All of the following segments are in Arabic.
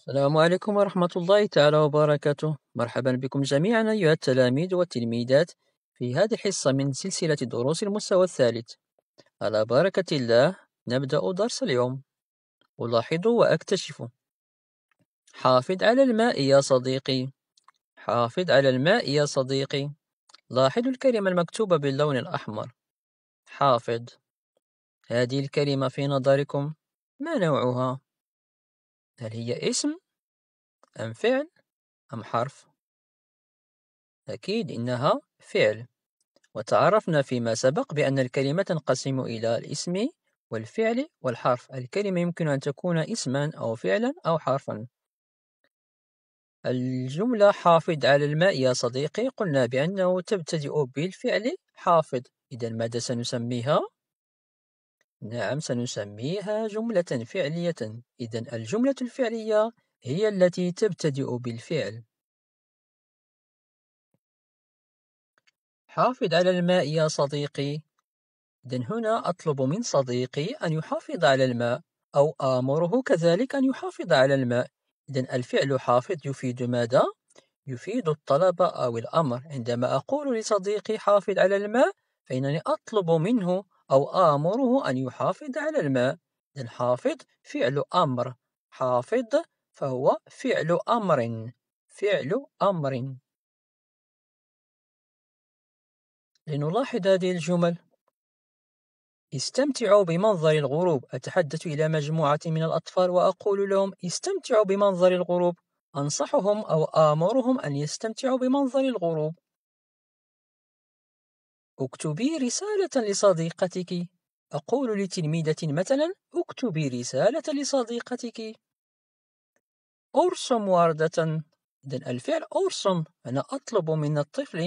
السلام عليكم ورحمة الله تعالى وبركاته مرحبا بكم جميعا أيها التلاميذ والتلميذات في هذه الحصة من سلسلة دروس المستوى الثالث على بركة الله نبدأ درس اليوم ألاحظ وأكتشف حافظ على الماء يا صديقي حافظ على الماء يا صديقي لاحظ الكلمة المكتوبة باللون الأحمر حافظ هذه الكلمة في نظركم ما نوعها؟ هل هي اسم أم فعل أم حرف؟ أكيد إنها فعل وتعرفنا فيما سبق بأن الكلمة تنقسم إلى الاسم والفعل والحرف الكلمة يمكن أن تكون اسما أو فعلا أو حرفا الجملة حافظ على الماء يا صديقي قلنا بأنه تبتدئ بالفعل حافظ إذا ماذا سنسميها؟ نعم سنسميها جملة فعلية إذا الجملة الفعلية هي التي تبتدئ بالفعل حافظ على الماء يا صديقي إذا هنا أطلب من صديقي أن يحافظ على الماء أو آمره كذلك أن يحافظ على الماء إذا الفعل حافظ يفيد ماذا؟ يفيد الطلب أو الأمر عندما أقول لصديقي حافظ على الماء فإنني أطلب منه أو آمره أن يحافظ على الماء إذن حافظ فعل أمر حافظ فهو فعل أمر فعل أمر لنلاحظ هذه الجمل استمتعوا بمنظر الغروب أتحدث إلى مجموعة من الأطفال وأقول لهم استمتعوا بمنظر الغروب أنصحهم أو آمرهم أن يستمتعوا بمنظر الغروب اكتبي رسالة لصديقتك أقول لتلميذة مثلا اكتبي رسالة لصديقتك أرسم وردة إذا الفعل أرسم أنا أطلب من الطفل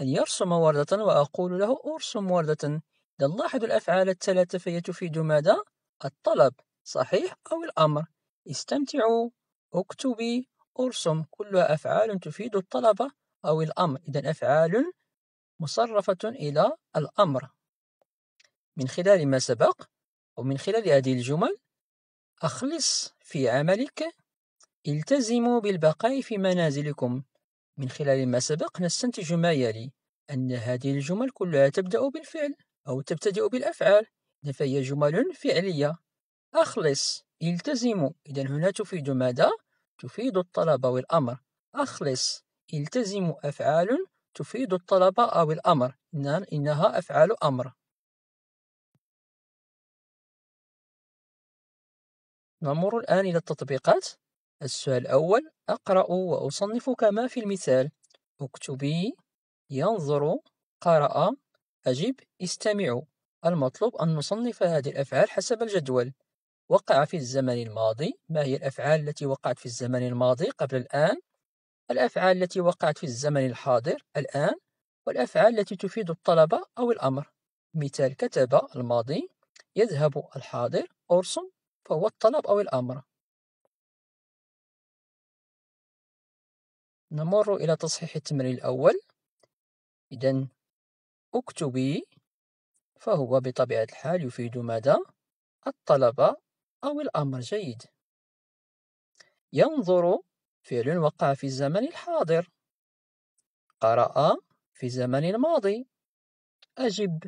أن يرسم وردة وأقول له أرسم وردة إذا لاحظ الأفعال الثلاثة فهي تفيد ماذا؟ الطلب صحيح أو الأمر استمتعوا اكتبي أرسم كلها أفعال تفيد الطلب أو الأمر إذا أفعال مصرفة إلى الأمر من خلال ما سبق ومن خلال هذه الجمل أخلص في عملك التزموا بالبقاء في منازلكم من خلال ما سبق نستنتج ما يلي أن هذه الجمل كلها تبدأ بالفعل أو تبتدئ بالأفعال فهي جمل فعلية أخلص التزموا إذا هنا تفيد ماذا؟ تفيد الطلب والأمر أخلص التزموا أفعال تفيد الطلب أو الأمر إنها أفعال أمر نمر الآن إلى التطبيقات السؤال الأول أقرأ وأصنف كما في المثال اكتبي ينظر قرأ أجب استمع المطلوب أن نصنف هذه الأفعال حسب الجدول وقع في الزمن الماضي ما هي الأفعال التي وقعت في الزمن الماضي قبل الآن الأفعال التي وقعت في الزمن الحاضر الآن والأفعال التي تفيد الطلب أو الأمر مثال كتب الماضي يذهب الحاضر أرسم فهو الطلب أو الأمر نمر إلى تصحيح التمرين الأول إذا اكتبي فهو بطبيعة الحال يفيد ماذا؟ الطلب أو الأمر جيد ينظر فعل وقع في الزمن الحاضر قرأ في الزمن الماضي أجب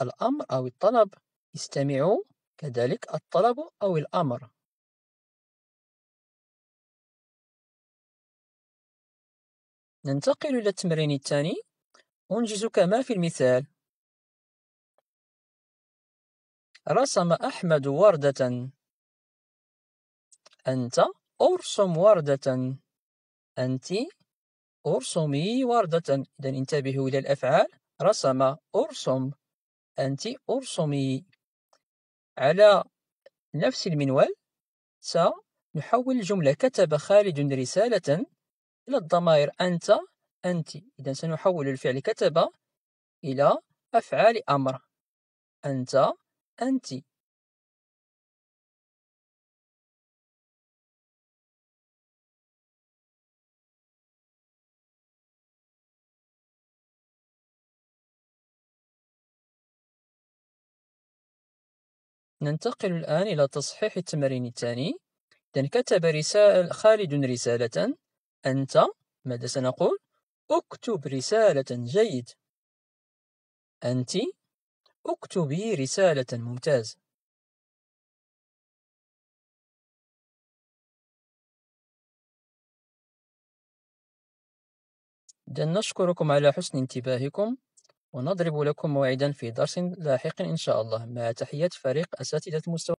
الأمر أو الطلب استمعوا كذلك الطلب أو الأمر ننتقل إلى التمرين الثاني أنجز كما في المثال رسم أحمد وردة أنت أرسم وردة أنت أرسمي وردة إذا انتبهوا إلى الأفعال رسم أرسم أنت أرسمي على نفس المنوال سنحول الجملة كتب خالد رسالة إلى الضمائر أنت أنت إذا سنحول الفعل كتب إلى أفعال أمر أنت أنت ننتقل الآن إلى تصحيح التمرين الثاني إذا كتب رسالة خالد رسالة أنت ماذا سنقول؟ اكتب رسالة جيد أنت اكتبي رسالة ممتاز إذا نشكركم على حسن انتباهكم ونضرب لكم موعدا في درس لاحق إن شاء الله مع تحية فريق أساتذة المستوى